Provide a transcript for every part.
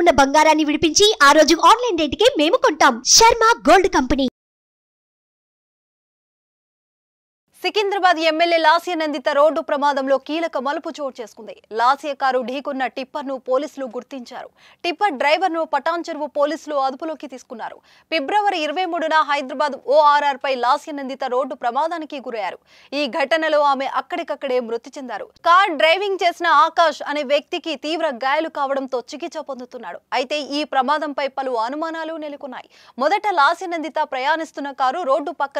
ఉన్న బంగారాన్ని విడిపించి ఆ రోజు ఆన్లైన్ కి మేము కొంటాం Sharma gold company Secunderabad MLA Lasya Nandita road ప్రమాదంలో కీలక మలుపు చోటు చేసుకుంది లాస్య కారు ఢీకున్న టిప్పర్ ను పోలీసులు గుర్తించారు టిప్పర్ డ్రైవర్ పటాన్ చెరువు పోలీసులు అదుపులోకి తీసుకున్నారు ఫిబ్రవరి ఇరవై మూడున హైదరాబాద్ ఓఆర్ఆర్ పై లాస్య నందిత రోడ్డు ప్రమాదానికి గురయ్యారు ఈ ఘటనలో ఆమె అక్కడికక్కడే మృతి చెందారు కార్ డ్రైవింగ్ చేసిన ఆకాష్ అనే వ్యక్తికి తీవ్ర గాయాలు కావడంతో చికిత్స పొందుతున్నాడు అయితే ఈ ప్రమాదంపై పలు అనుమానాలు నెలకొన్నాయి మొదట లాస్య నందిత ప్రయాణిస్తున్న కారు రోడ్డు పక్కన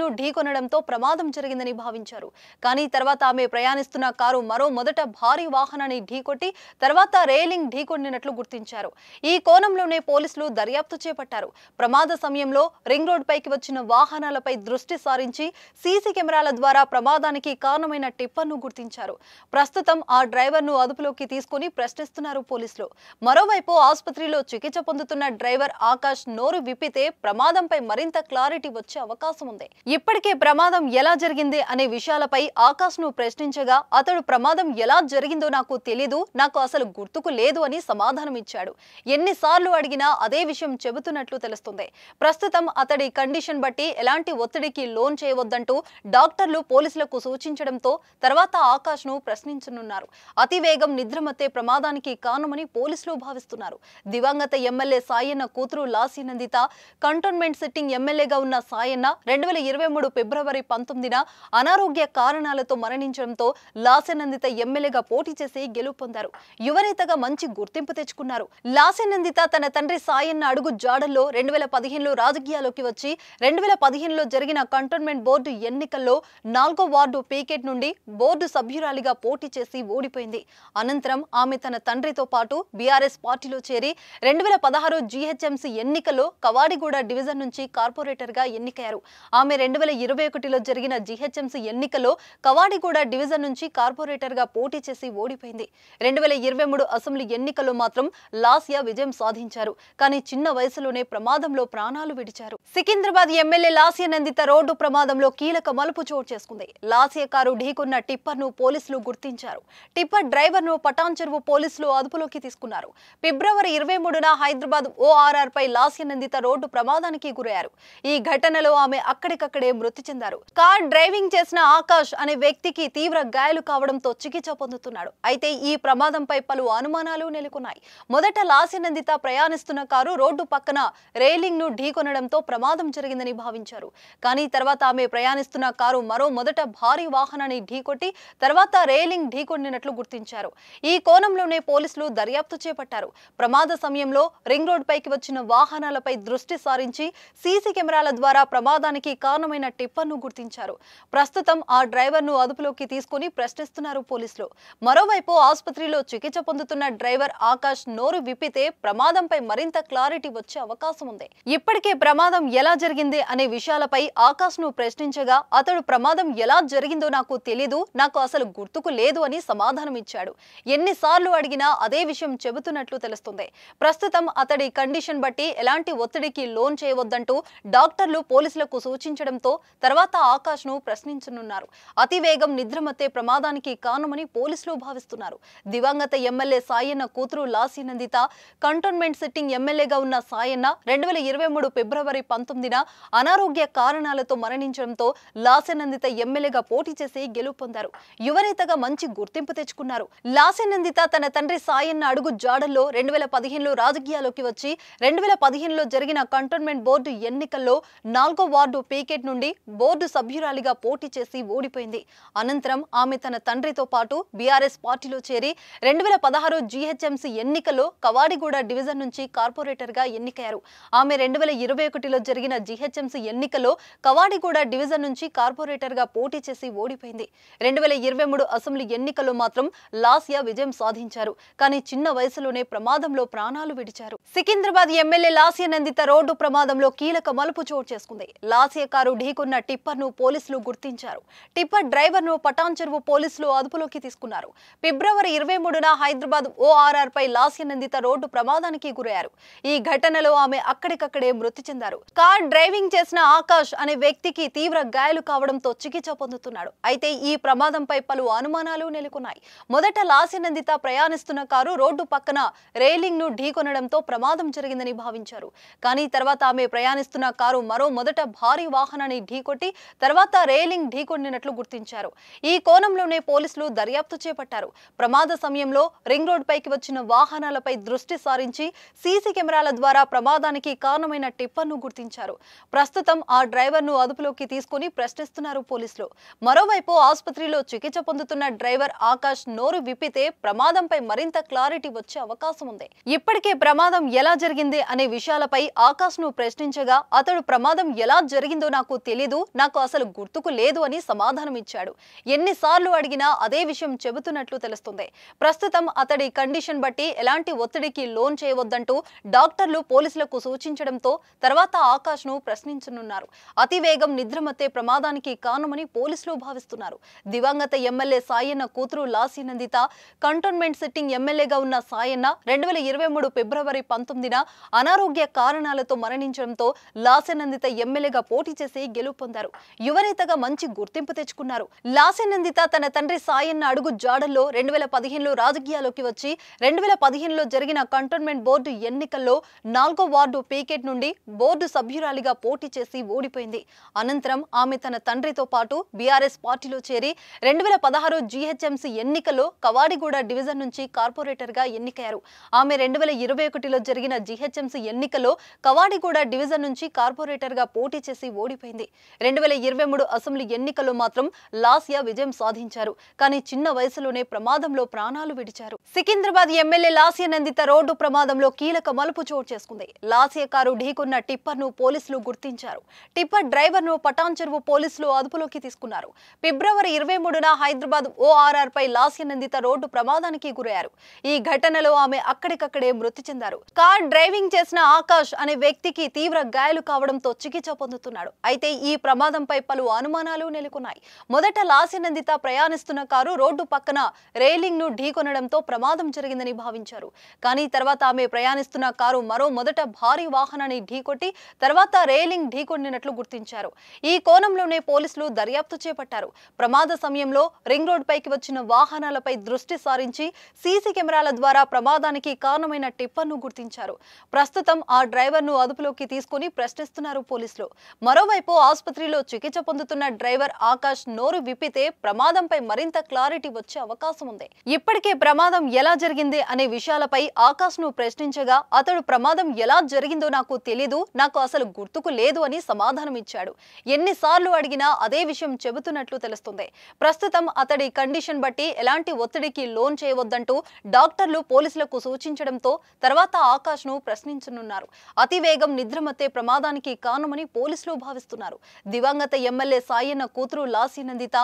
ను ఢీకొనడంతో ప్రమాదం ప్రమాదం జరిగిందని భావించారు కానీ తర్వాత ఆమె ప్రయాణిస్తున్న కారు మరో మొదట భారీ వాహనాన్ని ఢీకొట్టి తర్వాత రేలింగ్ ఢీకొండినట్లు గుర్తించారు ఈ కోణంలోనే పోలీసులు దర్యాప్తు చేపట్టారు ప్రమాద సమయంలో రింగ్ రోడ్ పైకి వచ్చిన వాహనాలపై దృష్టి సారించి సీసీ కెమెరాల ద్వారా ప్రమాదానికి కారణమైన టిప్పర్ను గుర్తించారు ప్రస్తుతం ఆ డ్రైవర్ను అదుపులోకి తీసుకుని ప్రశ్నిస్తున్నారు పోలీసులు మరోవైపు ఆసుపత్రిలో చికిత్స పొందుతున్న డ్రైవర్ ఆకాష్ నోరు విప్పితే ప్రమాదంపై మరింత క్లారిటీ వచ్చే అవకాశం ఉంది ఇప్పటికే ప్రమాదం ఎలా జరిగింది అనే విషయాలపై ను ప్రశ్నించగా అతడు ప్రమాదం ఎలా జరిగిందో నాకు తెలీదు నాకు అసలు గుర్తుకు లేదు అని సమాధానం ఇచ్చాడు ఎన్నిసార్లు అడిగినా అదే విషయం చెబుతున్నట్లు తెలుస్తుంది ప్రస్తుతం అతడి కండిషన్ బట్టి ఎలాంటి ఒత్తిడికి లోన్ చేయవద్దంటూ డాక్టర్లు పోలీసులకు సూచించడంతో తర్వాత ను ప్రశ్నించనున్నారు అతివేగం నిద్రమత్తే ప్రమాదానికి కారణమని పోలీసులు భావిస్తున్నారు దివంగత ఎమ్మెల్యే సాయన్న కూతురు లాసీ నందిత కంటోన్మెంట్ సిట్టింగ్ ఎమ్మెల్యేగా ఉన్న సాయన్న రెండు వేల ఇరవై మూడు ఫిబ్రవరి పంతొమ్మిదిన అనారోగ్య కారణాలతో మరణించడంతో లాసనందిత ఎమ్మెల్యేగా పోటీ చేసి గెలుపొందారు యువనేతగా మంచి గుర్తింపు తెచ్చుకున్నారు లాసనందిత తన తండ్రి సాయన్న అడుగు జాడల్లో రెండు వేల పదిహేనులో రాజకీయాల్లోకి వచ్చి రెండు వేల పదిహేనులో జరిగిన కంటోన్మెంట్ బోర్డు ఎన్నికల్లో నాలుగో వార్డు పీకెట్ నుండి బోర్డు సభ్యురాలిగా పోటీ చేసి ఓడిపోయింది అనంతరం ఆమె తన తండ్రితో పాటు బీఆర్ఎస్ పార్టీలో చేరి రెండు వేల పదహారు జీహెచ్ఎంసీ ఎన్నికల్లో కవాడిగూడ డివిజన్ నుంచి కార్పొరేటర్గా ఎన్నికయ్యారు ఆమె రెండు వేల ఇరవై ఒకటిలో జరిగిన జీహెచ్ఎంసీ ఎన్నికల్లో కవాడిగూడ డివిజన్ నుంచి కార్పొరేటర్ గా పోటీ చేసి ఓడిపోయింది రెండు ఇరవై మూడు అసెంబ్లీ ఎన్నికల్లో మాత్రం లాస్యా విజయం సాధించారు కానీ చిన్న వయసులోనే ప్రమాదంలో ప్రాణాలు విడిచారు సికింద్రాబాద్ ఎమ్మెల్యే లాస్య నందిత రోడ్డు ప్రమాదంలో కీలక మలుపు చోటు చేసుకుంది లాస్య కారు ఢీకున్న టిప్పర్ ను పోలీసులు గుర్తించారు టిప్పర్ డ్రైవర్ పటాన్ చెరువు పోలీసులు అదుపులోకి తీసుకున్నారు ఫిబ్రవరి ఇరవై మూడున హైదరాబాద్ ఓఆర్ఆర్ పై లాస్య నందిత రోడ్డు ప్రమాదానికి గురయ్యారు ఈ ఘటనలో ఆమె అక్కడికక్కడే మృతి చెందారు కార్ డ్రైవింగ్ చేసిన ఆకాష్ అనే వ్యక్తికి తీవ్ర గాయాలు కావడంతో చికిత్స పొందుతున్నాడు అయితే ఈ ప్రమాదంపై పలు అనుమానాలు నెలకొన్నాయి మొదట లాసినందిత ప్రయాణిస్తున్న కారు రోడ్డు పక్కన రైలింగ్ ను ఢీకొనడంతో ప్రమాదం జరిగిందని భావించారు కానీ తర్వాత ఆమె ప్రయాణిస్తున్న కారు మరో మొదట భారీ వాహనాన్ని ఢీకొట్టి తర్వాత రైలింగ్ ఢీకొనినట్లు గుర్తించారు ఈ కోణంలోనే పోలీసులు దర్యాప్తు చేపట్టారు ప్రమాద సమయంలో రింగ్ రోడ్ పైకి వచ్చిన వాహనాలపై దృష్టి సారించి సీసీ కెమెరాల ద్వారా ప్రమాదానికి కారణమైన టిప్పర్ను గుర్తించారు ఆరోపించారు ప్రస్తుతం ఆ ను అదుపులోకి తీసుకుని ప్రశ్నిస్తున్నారు పోలీసులు మరోవైపు ఆసుపత్రిలో చికిత్స పొందుతున్న డ్రైవర్ ఆకాష్ నోరు విప్పితే ప్రమాదంపై మరింత క్లారిటీ వచ్చే అవకాశం ఉంది ఇప్పటికే ప్రమాదం ఎలా జరిగింది అనే విషయాలపై ఆకాష్ ను ప్రశ్నించగా అతడు ప్రమాదం ఎలా జరిగిందో నాకు తెలీదు నాకు అసలు గుర్తుకు లేదు అని సమాధానం ఇచ్చాడు ఎన్నిసార్లు అడిగినా అదే విషయం చెబుతున్నట్లు తెలుస్తుంది ప్రస్తుతం అతడి కండిషన్ బట్టి ఎలాంటి ఒత్తిడికి లోన్ చేయవద్దంటూ డాక్టర్లు పోలీసులకు సూచించడంతో తర్వాత ఆకాష్ ను ప్రశ్నించనున్నారు అతివేగం నిద్రమతే ప్రమాదానికి కారణమని పోలీసులు భావిస్తున్నారు దివంగత ఎమ్మెల్యే సాయన్న కూతురు లాసీ నందిత కంటోన్మెంట్ సిట్టింగ్ ఎమ్మెల్యేగా ఉన్న సాయన్న రెండు వేల ఇరవై మూడు ఫిబ్రవరి పంతొమ్మిదిన అనారోగ్య కారణాలతో మరణించడంతో లాసీ నందిత ఎమ్మెల్యేగా పోటీ చేసి గెలుపొందారు యువనేతగా మంచి గుర్తింపు తెచ్చుకున్నారు నందిత తన తండ్రి సాయన్న అడుగు జాడల్లో రెండు వేల పదిహేనులో రాజకీయాల్లోకి వచ్చి రెండు వేల పదిహేనులో జరిగిన కంటోన్మెంట్ బోర్డు ఎన్నికల్లో నాలుగో వార్డు పీకెట్ నుండి బోర్డు సభ్యు సభ్యురాలిగా పోటీ చేసి ఓడిపోయింది అనంతరం ఆమె తన తండ్రితో పాటు బీఆర్ఎస్ పార్టీలో చేరి రెండు వేల పదహారు జీహెచ్ఎంసీ ఎన్నికల్లో కవాడిగూడ డివిజన్ నుంచి కార్పొరేటర్ గా ఎన్నికయ్యారు ఆమె రెండు వేల ఇరవై ఒకటిలో జరిగిన జీహెచ్ఎంసీ ఎన్నికలో కవాడిగూడ డివిజన్ నుంచి కార్పొరేటర్ గా పోటీ చేసి ఓడిపోయింది రెండు వేల ఇరవై మూడు అసెంబ్లీ ఎన్నికల్లో మాత్రం లాస్యా విజయం సాధించారు కానీ చిన్న వయసులోనే ప్రమాదంలో ప్రాణాలు విడిచారు సికింద్రాబాద్ ఎమ్మెల్యే లాస్యా నందిత రోడ్డు ప్రమాదంలో కీలక మలుపు చోటు చేసుకుంది లాస్యా కారు టిప్పర్ టిప్పర్ను పోలీసులు గుర్తించారు టిప్పర్ డ్రైవర్ పటాన్ చెరువు పోలీసులు అదుపులోకి తీసుకున్నారు ఫిబ్రవరి ఇరవై మూడున హైదరాబాద్ ఓఆర్ఆర్ పై లాస్య నిందిత రోడ్డు ప్రమాదానికి గురయ్యారు ఈ ఘటనలో ఆమె అక్కడికక్కడే మృతి చెందారు కార్ డ్రైవింగ్ చేసిన ఆకాష్ అనే వ్యక్తికి తీవ్ర గాయాలు కావడంతో చికిత్స పొందుతున్నాడు అయితే ఈ ప్రమాదంపై పలు అనుమానాలు నెలకొన్నాయి మొదట లాసి నందిత ప్రయాణిస్తున్న కారు రోడ్డు పక్కన రైలింగ్ ను ఢీకొనడంతో ప్రమాదం జరిగిందని భావించారు కానీ తర్వాత ఆమె ప్రయాణిస్తున్న కారు మరో మొదట భారీ వాహనాన్ని ఢీకొట్టి తర్వాత రేలింగ్ ఢీకొండినట్లు గుర్తించారు ఈ కోణంలోనే పోలీసులు దర్యాప్తు చేపట్టారు ప్రమాద సమయంలో రింగ్ రోడ్ పైకి వచ్చిన వాహనాలపై దృష్టి సారించి సీసీ కెమెరాల ద్వారా ప్రమాదానికి కారణమైన టిప్పర్ను గుర్తించారు ప్రస్తుతం ఆ డ్రైవర్ను అదుపులోకి తీసుకుని ప్రశ్నిస్తున్నారు పోలీసులు మరోవైపు ఆసుపత్రిలో చికిత్స పొందుతున్న డ్రైవర్ ఆకాష్ నోరు విప్పితే ప్రమాదంపై మరింత క్లారిటీ వచ్చే అవకాశం ఉంది ఇప్పటికే ప్రమాదం ఎలా జరిగింది అనే విషయాలపై ఆకాష్ ను ప్రశ్నించగా అతడు ప్రమాదం ఎలా జరిగిందో నాకు తెలీదు నాకు అసలు గుర్తుకు లేదు అని సమాధానం ఇచ్చాడు ఎన్నిసార్లు అడిగినా అదే విషయం చెబుతున్నట్లు తెలుస్తుంది ప్రస్తుతం అతడి కండిషన్ బట్టి ఎలాంటి ఒత్తిడికి లోన్ చేయవద్దంటూ డాక్టర్లు పోలీసులకు సూచించడంతో తర్వాత ఆకాష్ ను ప్రశ్నించనున్నారు అతివేగం నిద్రమత్తే ప్రమాదానికి కారణమని పోలీసులు భావిస్తున్నారు దివంగత ఎమ్మెల్యే సాయన్న కూతురు లాసీ నందిత కంటోన్మెంట్ సిట్టింగ్ ఎమ్మెల్యేగా ఉన్న సాయన్న రెండు వేల ఇరవై మూడు ఫిబ్రవరి పంతొమ్మిదిన అనారోగ్య కారణాలతో మరణించడంతో లాసీ నందిత ఎమ్మెల్యేగా పోటీ చేసి గెలుపొందారు యువనేతగా మంచి గుర్తింపు తెచ్చుకున్నారు నిందిత తన తండ్రి సాయన్న అడుగు జాడల్లో రెండు వేల పదిహేనులో రాజకీయాల్లోకి వచ్చి రెండు వేల పదిహేనులో జరిగిన కంటోన్మెంట్ బోర్డు ఎన్నికల్లో నాలుగో వార్డు పీకెట్ నుండి బోర్డు సభ్యురాలిగా పోటీ చేసి ఓడిపోయింది అనంతరం ఆమె తన తండ్రితో పాటు బీఆర్ఎస్ పార్టీలో చేరి రెండు వేల పదహారు జీహెచ్ఎంసీ ఎన్నికల్లో కవాడిగూడ డివిజన్ నుంచి కార్పొరేటర్ గా ఎన్నికయ్యారు ఆమె రెండు వేల ఇరవై ఒకటిలో జరిగిన జీహెచ్ఎంసీ ఎన్నికలో కవాడిగూడ డివిజన్ నుంచి కార్పొరేటర్గా పోటీ చేసి ఓడిపోయింది రెండు వేల ఇరవై మూడు అసెంబ్లీ ఎన్నికల్లో మాత్రం లాస్యా విజయం సాధించారు కానీ చిన్న వయసులోనే ప్రమాదంలో ప్రాణాలు విడిచారు సికింద్రాబాద్ ఎమ్మెల్యే లాస్యా నందిత రోడ్డు ప్రమాదంలో కీలక మలుపు చోటు చేసుకుంది లాసియా కారు ఢీకున్న టిప్పర్ ను పోలీసులు గుర్తించారు టిప్పర్ డ్రైవర్ ను పటాన్చెరువు పోలీసులు అదుపులోకి తీసుకున్నారు ఫిబ్రవరి ఇరవై మూడున హైదరాబాద్ ఓఆర్ఆర్ పై లాస్య నందిత రోడ్డు ప్రమాదానికి గురయ్యారు ఈ ఘటనలో ఆమె అక్కడికక్కడే మృతి చెందారు కార్ డ్రైవింగ్ చేసిన ఆకాష్ అనే వ్యక్తికి తీవ్ర గాయాలు కావడంతో చికిత్స పొందుతున్నాడు అయితే ఈ ప్రమాదంపై ఘటనపై పలు అనుమానాలు నెలకొన్నాయి మొదట లాసినందిత ప్రయాణిస్తున్న కారు రోడ్డు పక్కన రైలింగ్ ను ఢీకొనడంతో ప్రమాదం జరిగిందని భావించారు కానీ తర్వాత ఆమె ప్రయాణిస్తున్న కారు మరో మొదట భారీ వాహనాన్ని ఢీకొట్టి తర్వాత రైలింగ్ ఢీకొనినట్లు గుర్తించారు ఈ కోణంలోనే పోలీసులు దర్యాప్తు చేపట్టారు ప్రమాద సమయంలో రింగ్ రోడ్ పైకి వచ్చిన వాహనాలపై దృష్టి సారించి సీసీ కెమెరాల ద్వారా ప్రమాదానికి కారణమైన టిప్పర్ను గుర్తించారు ప్రస్తుతం ఆ డ్రైవర్ను అదుపులోకి తీసుకుని ప్రశ్నిస్తున్నారు పోలీసులు మరోవైపు ఆసుపత్రిలో చికిత్స చికిత్స పొందుతున్న డ్రైవర్ ఆకాష్ నోరు విప్పితే ప్రమాదంపై మరింత క్లారిటీ వచ్చే అవకాశం ఉంది ఇప్పటికే ప్రమాదం ఎలా జరిగింది అనే విషయాలపై ఆకాష్ ను ప్రశ్నించగా అతడు ప్రమాదం ఎలా జరిగిందో నాకు తెలీదు నాకు అసలు గుర్తుకు లేదు అని సమాధానం ఇచ్చాడు ఎన్నిసార్లు అడిగినా అదే విషయం చెబుతున్నట్లు తెలుస్తుంది ప్రస్తుతం అతడి కండిషన్ బట్టి ఎలాంటి ఒత్తిడికి లోన్ చేయవద్దంటూ డాక్టర్లు పోలీసులకు సూచించడంతో తర్వాత ఆకాష్ ను ప్రశ్నించనున్నారు అతివేగం నిద్రమత్తే ప్రమాదానికి కానుమని పోలీసులు భావిస్తున్నారు దివంగత ఎమ్మెల్యే సాయన్న కూతురు లాసీ నందిత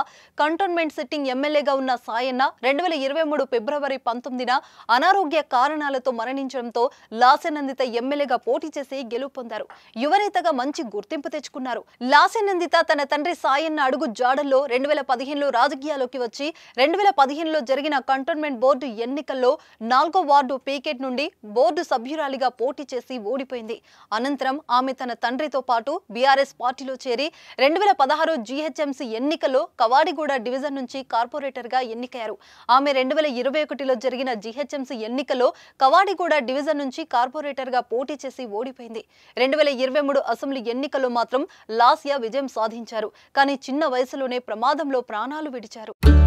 కంటోన్మెంట్ సిట్టింగ్ ఎమ్మెల్యేగా ఉన్న సాయన్న రెండు ఫిబ్రవరి పంతొమ్మిదిన అనారోగ్య కారణాలతో మరణించడంతో లాసీనందిత ఎమ్మెల్యేగా పోటీ చేసి గెలుపు పొందారు యువనేతగా మంచి గుర్తింపు తెచ్చుకున్నారు లాసీనందిత తన తండ్రి సాయన్న అడుగు జాడల్లో రెండు వేల పదిహేనులో రాజకీయాల్లోకి వచ్చి రెండు వేల పదిహేనులో జరిగిన కంటోన్మెంట్ బోర్డు ఎన్నికల్లో నాలుగో వార్డు పీకెట్ నుండి బోర్డు సభ్యురాలిగా పోటీ చేసి ఓడిపోయింది అనంతరం ఆమె తన తండ్రితో పాటు బీఆర్ఎస్ పార్టీలో చేరి రెండు వేల పదహారు జీహెచ్ఎంసీ ఎన్నికల్లో కవాడిగూడ డివిజన్ నుంచి గా ఎన్నికయ్యారు ఆమె రెండు వేల ఇరవై ఒకటిలో జరిగిన జీహెచ్ఎంసీ ఎన్నికల్లో కవాడిగూడ డివిజన్ నుంచి గా పోటీ చేసి ఓడిపోయింది రెండు వేల ఇరవై మూడు అసెంబ్లీ ఎన్నికల్లో మాత్రం లాస్యా విజయం సాధించారు కానీ చిన్న వయసులోనే ప్రమాదంలో ప్రాణాలు విడిచారు